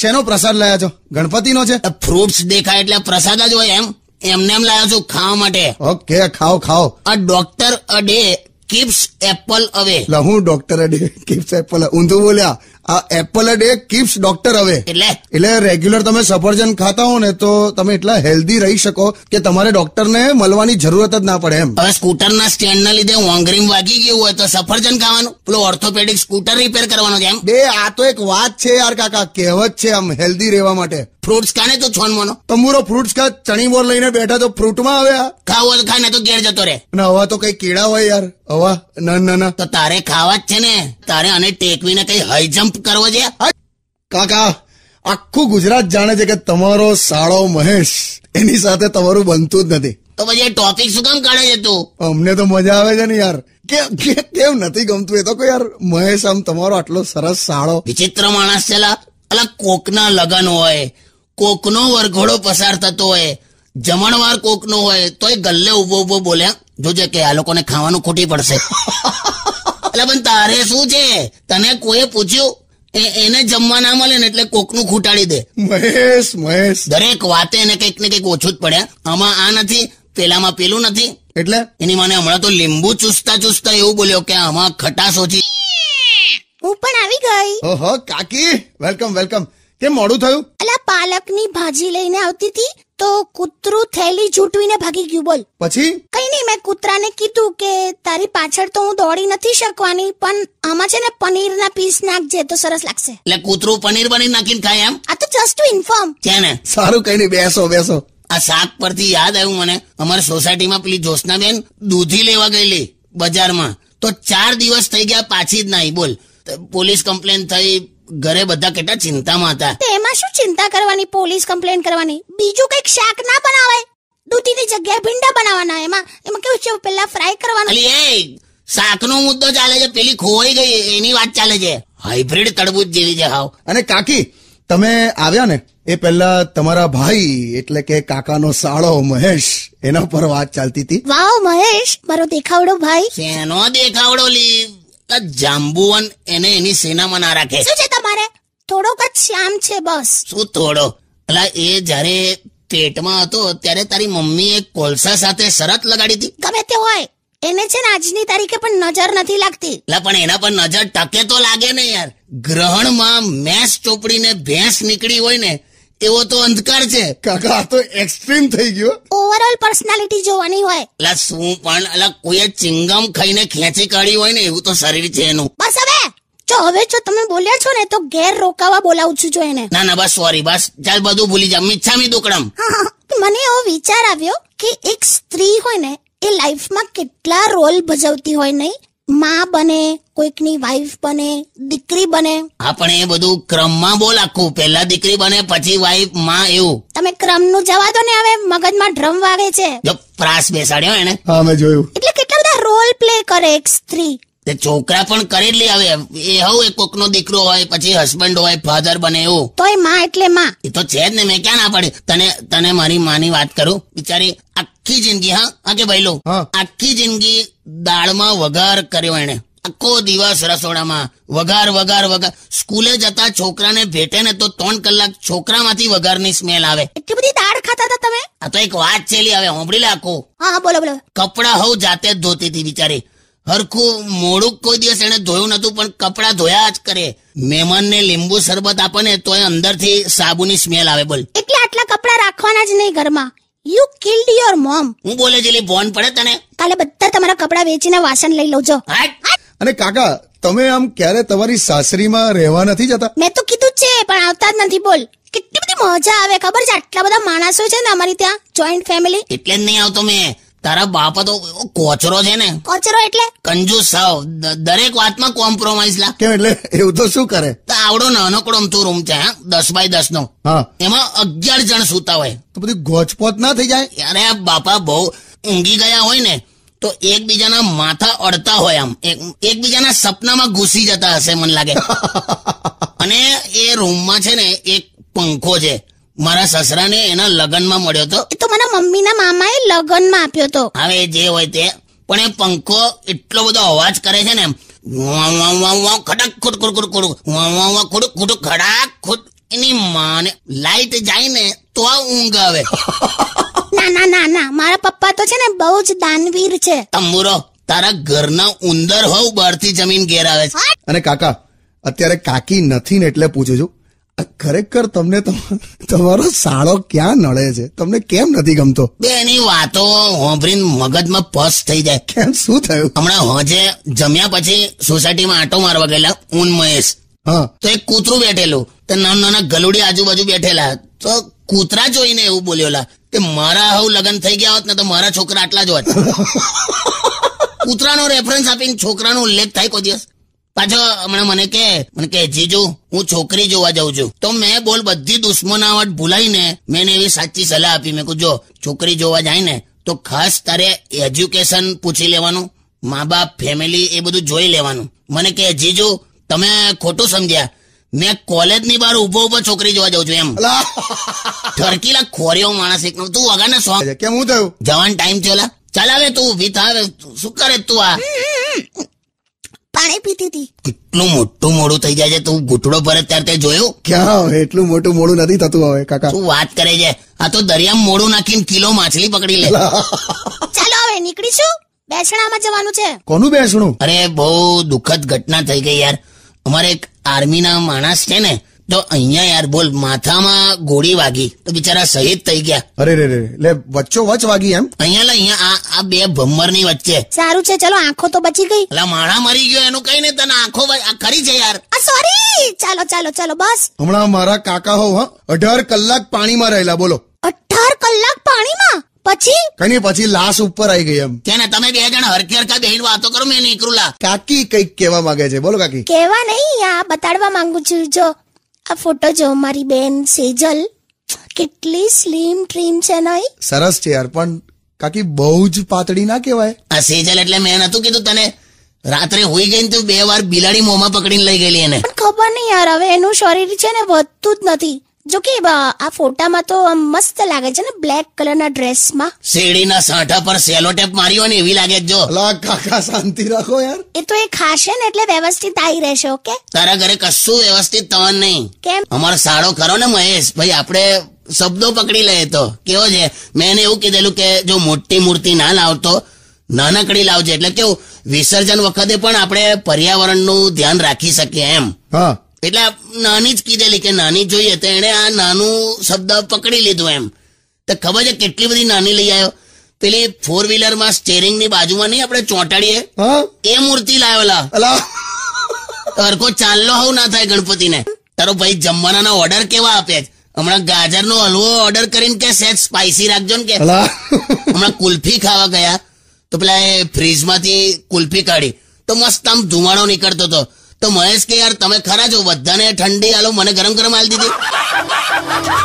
શેનો પ્રસાદ લાયા છો ગણપતિનો છે ફ્રૂટ્સ દેખાય એટલે પ્રસાદ જ હોય એમ એમને એમ લાયા છું ખાવા માટે ઓકે ખાઓ ખાઓ આ ડોક્ટર અડે કિપ્સ એપલ અવે હું ડોક્ટર અડે કિપ્સ એપલ ઊંધું બોલ્યા આ એપલ ડે કીપ્સ ડોક્ટર અવે એટલે એટલે રેગ્યુલર તમે સફરજન ખાતા હો ને તો તમે એટલા હેલ્ધી રહી શકો કે તમારે ડોક્ટરને મળવાની જરૂરત જ ના પડે એમ હવે સ્કૂટરના સ્ટેન્ડના લીધે વાંગરીમ વાગી ગયું હોય તો સફરજન ખાવાનું પેલો ઓર્થોપેડિક સ્કૂટર રિપેર કરવાનો છે એમ બે આ તો એક વાત છે યાર કાકા કહેવત છે આમ હેલ્ધી રહેવા માટે ફ્રૂટ્સ ખાને તો છોન મોનો તમુરો ફ્રૂટ્સ ખા ચણી બોર લઈને બેઠા તો ફ્રૂટમાં આવે આ ખાવો તો ખાને તો ઘેર જતો રે ના હવા તો કઈ કેળા હોય યાર હવા ના ના ના તો તારે ખાવા જ છે ને તારે આને ટેકવીને કઈ હાઈ જમ્પ કરવો છે કાકા આખું ગુજરાત જાણે છે કે તમારો સાળો મહેશ એની સાથે તમારું બનતું જ નથી તો પછી ટોપિક શું કામ કાઢે છે તું અમને તો મજા આવે છે ને યાર કેમ નથી ગમતું એ તો કોઈ યાર મહેશ આમ તમારો આટલો સરસ સાળો વિચિત્ર માણસ છે અલા કોકના લગન હોય કોકનો વરઘોડો પસાર થતો હોય જમણવાર કોકનો હોય તો એ ગલ્લે ઉભો ઉભો બોલ્યા જોજે કે આ લોકોને ખાવાનું ખોટી પડશે એટલે પણ તારે શું છે તને કોઈ પૂછ્યું એને જમવા ના મળે ને એટલે કોકનું ખૂટાડી દે મહેશ મહેશ દરેક વાતે એને કંઈક ને કંઈક ઓછું જ પડે આમાં આ નથી પેલામાં પેલું નથી એટલે એની માને હમણાં તો લીંબુ ચૂસતા ચૂસતા એવું બોલ્યો કે આમાં ખટાશ ઓછી હું પણ આવી ગઈ ઓહો કાકી વેલકમ વેલકમ કેમ મોડું થયું અલા ની ભાજી લઈને આવતી હતી તો કૂતરું થેલી છૂટવીને ભાગી ગયું બોલ પછી કઈ નહીં મેં કૂતરાને કીધું કે તારી પાછળ તો હું દોડી નથી શકવાની પણ આમાં છે ને પનીરના પીસ નાખજે તો સરસ લાગશે એટલે કૂતરું પનીર બની નાખીને ખાય એમ આ તો જસ્ટ ટુ ઇન્ફોર્મ છે ને સારું કઈ નહીં બેસો બેસો આ શાક પરથી યાદ આવ્યું મને અમારી સોસાયટીમાં પેલી જોશનાબેન દૂધી લેવા ગયેલી બજારમાં તો ચાર દિવસ થઈ ગયા પાછી જ નહીં બોલ પોલીસ કમ્પ્લેન થઈ ઘરે બધા કેટલા ચિંતામાં હતા તેમાં શું ચિંતા કરવાની પોલીસ કમ્પ્લેન કરવાની બીજું કઈક શાક ના બનાવાય દૂધીની જગ્યાએ ભીંડા બનાવવાના એમાં એમાં કેવું છે પેલા ફ્રાય કરવાનું એ શાકનો મુદ્દો ચાલે છે પેલી ખોવાઈ ગઈ એની વાત ચાલે છે હાઇબ્રિડ તડબૂચ જેવી છે હાવ અને કાકી તમે આવ્યા ને એ પહેલા તમારા ભાઈ એટલે કે કાકાનો સાળો મહેશ એના પર વાત ચાલતી હતી વાવ મહેશ મારો દેખાવડો ભાઈ શેનો દેખાવડો લી જાંબુવન એને એની સેનામાં ના રાખે શું છે થોડોક જ શ્યામ છે બસ શું થોડો અલા એ જ્યારે પેટમાં હતો ત્યારે તારી મમ્મીએ કોલસા સાથે શરત લગાડી હતી ગમે તે હોય એને છે આજની તારીખે પણ નજર નથી લાગતી લા પણ એના પર નજર ટકે તો લાગે ને યાર ગ્રહણમાં મેસ ચોપડીને ભેંસ નીકળી હોય ને એવો તો અંધકાર છે કાકા તો એક્સ્ટ્રીમ થઈ ગયો ઓવરઓલ પર્સનાલિટી જોવાની હોય એટલે શું પણ અલા કોઈ ચિંગમ ખાઈને ખેંચી કાઢી હોય ને એવું તો શરીર છે એનું બસ જો હવે જો તમે બોલ્યા છો ને તો ઘેર રોકાવા બોલાવું છું જો એને ના ના બસ સોરી બસ ચાલ બધું ભૂલી જા મિચ્છામી દુકડમ મને એવો વિચાર આવ્યો કે એક સ્ત્રી હોય ને એ લાઈફમાં કેટલા રોલ ભજવતી હોય નહીં માં બને કોઈકની વાઈફ બને દીકરી બને આપણે એ બધું ક્રમમાં બોલ આખું પહેલા દીકરી બને પછી વાઈફ માં એવું તમે ક્રમનું જવા દો ને હવે મગજમાં ડ્રમ વાગે છે જો પ્રાસ બેસાડ્યો એને હા મેં જોયું એટલે કેટલા બધા રોલ પ્લે કરે એક સ્ત્રી છોકરા પણ કરી લે હવે એ હોવ એ કોકનો દીકરો હોય પછી હસબન્ડ હોય ફાધર બને એવું તોય માં એટલે માં એ તો છે જ ને મેં ક્યાં ના પડે તને તને મારી માની વાત કરું બિચારી આખી જિંદગી હા આગે ભાઈ આખી જિંદગી દાળમાં વઘાર કર્યો એને આખો દિવસ રસોડામાં વઘાર વઘાર વઘાર સ્કૂલે જતા છોકરાને ભેટે ને તો ત્રણ કલાક છોકરામાંથી વઘારની સ્મેલ આવે એટલી બધી દાળ ખાતા હતા તમે આ તો એક વાત છેલી હવે હોંભળી લાખો હા બોલો બોલો કપડા હવ જાતે જ ધોતી હતી બિચારી હરખું મોડું કોઈ દિવસ એને ધોયું નતું પણ કપડાં ધોયા જ કરે ને લીંબુ શરબત આપે ને તોય અંદરથી સાબુની સ્મેલ આવે બોલ એટલે આટલા કપડાં રાખવાના જ નહીં ઘરમાં યુ કિલ્ડ યોર મોમ હું બોલે જેલી ફોન પડે તને કાલે બધા તમારા કપડાં વેચીને વાસણ લઈ લઉં અને કાકા તમે આમ ક્યારે તમારી સાસરીમાં રહેવા નથી જતા મેં તો કીધું છે પણ આવતા જ નથી બોલ કેટલી બધી મજા આવે ખબર છે આટલા બધા માણસો છે ને અમારી ત્યાં જોઈન્ટ ફેમિલી એટલે જ નહીં આવતો મેં તારા બાપા તો કોચરો છે ને કોચરો એટલે કંજૂસ સાવ દરેક વાતમાં કોમ્પ્રોમાઇઝ લા કેમ એટલે એવું તો શું કરે તો આવડો નાનકડો તો રૂમ છે દસ બાય દસ નો એમાં અગિયાર જણ સુતા હોય તો બધી ગોચપોત ના થઈ જાય અરે આ બાપા બહુ ઊંઘી ગયા હોય ને તો એકબીજાના માથા અડતા હોય આમ એકબીજાના સપનામાં ઘૂસી જતા હશે મને લાગે અને એ રૂમમાં છે ને એક પંખો છે મારા સસરાને એના લગ્નમાં મળ્યો તો એ તો મારા મમ્મીના મામાએ લગ્નમાં આપ્યો તો હવે જે હોય તે પણ એ પંખો એટલો બધો અવાજ કરે છે ને એમ ખુડ ખુડ ખુડ ખુડ વાં વાં વાં ખુડ ખડાક ખુડ એની માને લાઈટ જાય ને તો આ ઊંઘ આવે ના ના ના ના મારા પપ્પા તો છે ને બહુ જ દાનવીર છે તંબુરો તારા ઘરના ઉંદર હોવ બહારથી જમીન ઘેર આવે છે અને કાકા અત્યારે કાકી નથી ને એટલે પૂછું છું ખરેખર તમને તમારો સાળો ક્યાં નડે છે તમને કેમ નથી ગમતો બે એની વાતો હોંભરીને મગજમાં પસ થઈ જાય કેમ શું થયું હમણાં હોજે જમ્યા પછી સોસાયટીમાં આંટો મારવા ગયેલા ઊન મહેશ હા તો એક કૂતરું બેઠેલું તો નાના નાના ગલુડી આજુબાજુ બેઠેલા તો કૂતરા જોઈને એવું બોલ્યોલા કે મારા હવ લગ્ન થઈ ગયા હોત ને તો મારા છોકરા આટલા જ હોત કૂતરાનો રેફરન્સ આપીને છોકરાનો ઉલ્લેખ થાય કોઈ દિવસ પાછો હમણાં મને કે મને કે જીજુ હું છોકરી જોવા જાઉં છું તો મેં બોલ બધી દુશ્મનાવટ ભૂલાઈને મેં એવી સાચી સલાહ આપી મેં જો છોકરી જોવા જાય ને તો ખાસ તારે એજ્યુકેશન પૂછી લેવાનું મા બાપ ફેમિલી એ બધું જોઈ લેવાનું મને કે જીજુ તમે ખોટું સમજ્યા મેં કોલેજ ની બહાર ઉભો ઉભો છોકરી જોવા જાઉં છું એમ ઠરકીલા ખોરીઓ માણસ એક તું વગાને શોખ કેમ હું થયું જવાન ટાઈમ થયો ચાલ હવે તું ઉભી થાય શું કરે તું આ પાણી પીતી હતી કેટલું મોટું મોડું થઈ જાય છે તું ઘૂંટડો ભરે ત્યારે તે જોયું ક્યાં હવે એટલું મોટું મોડું નથી થતું હવે કાકા શું વાત કરે છે આ તો દરિયામાં મોડું નાખીને કિલો માછલી પકડી લે ચાલો હવે નીકળીશું બેસણામાં જવાનું છે કોનું બેસણું અરે બહુ દુઃખદ ઘટના થઈ ગઈ યાર અમારે એક આર્મી ના માણસ છે ને તો અહીંયા યાર બોલ માથામાં ગોળી વાગી તો બિચારા શહીદ થઈ ગયા અરે રે રે વચ્ચો વચ વાગી એમ અહીંયા લે અહીંયા આ આ બે ભમર ની વચ્ચે સારું છે ચલો આંખો તો બચી ગઈ એટલે માણા મરી ગયો એનું કઈ ને તને આંખો ખરી છે યાર સોરી ચાલો ચાલો ચાલો બસ હમણાં મારા કાકા હો હા અઢાર કલાક પાણીમાં રહેલા બોલો અઢાર કલાક પાણીમાં પછી કઈ પછી લાશ ઉપર આવી ગઈ એમ તેને તમે બે જણ હરકે હરકા બેહીને વાતો કરો મેં નીકળું કાકી કઈક કેવા માંગે છે બોલો કાકી કેવા નહીં આ બતાડવા માંગુ છું જો આ ફોટો જો મારી બેન સેજલ કેટલી સ્લીમ ટ્રીમ છે નઈ સરસ છે યાર પણ કાકી બહુ જ પાતળી ના કહેવાય આ સેજલ એટલે મેં નતું કીધું તને રાત્રે હોઈ ગઈ ને તો બે વાર બિલાડી મોંમાં પકડીને લઈ ગયેલી એને ખબર નહીં યાર હવે એનું શરીર છે ને વધતું જ નથી જો કે આ ફોટામાં તો મસ્ત લાગે છે ને બ્લેક કલરના ડ્રેસમાં શેરડીના સાંઠા પર સેલો ટેપ માર્યો ને એવી લાગે જો અલા કાકા શાંતિ રાખો યાર એ તો એ ખાશે ને એટલે વ્યવસ્થિત આવી રહેશે ઓકે તારા ઘરે કશું વ્યવસ્થિત તવન નહીં કેમ અમારો સાળો કરો ને મહેશ ભાઈ આપણે શબ્દો પકડી લઈએ તો કેવો છે મેં એને એવું કીધેલું કે જો મોટી મૂર્તિ ના લાવતો નાનકડી લાવજે એટલે કેવું વિસર્જન વખતે પણ આપણે પર્યાવરણનું ધ્યાન રાખી શકીએ એમ હા એટલે નાની જ કીધેલી કે નાની જોઈએ તો એને આ નાનું શબ્દ પકડી લીધું એમ તો ખબર છે કેટલી બધી નાની લઈ આવ્યો પેલી ફોર વ્હીલર માં સ્ટેરિંગ ની બાજુમાં નહીં આપણે ચોંટાડીએ એ મૂર્તિ લાવેલા તરકો ચાલલો હવ ના થાય ગણપતિને તારો ભાઈ જમવાના ઓર્ડર કેવા આપે હમણાં ગાજર નો હલવો ઓર્ડર કરીને કે સેજ સ્પાઈસી રાખજો ને કે હમણાં કુલ્ફી ખાવા ગયા તો પેલા એ ફ્રીજ માંથી કુલ્ફી કાઢી તો મસ્ત આમ ધુમાડો નીકળતો હતો તો મહેશ કે યાર તમે ખરા છો બધાને ઠંડી આલો મને ગરમ ગરમ આલી દીધી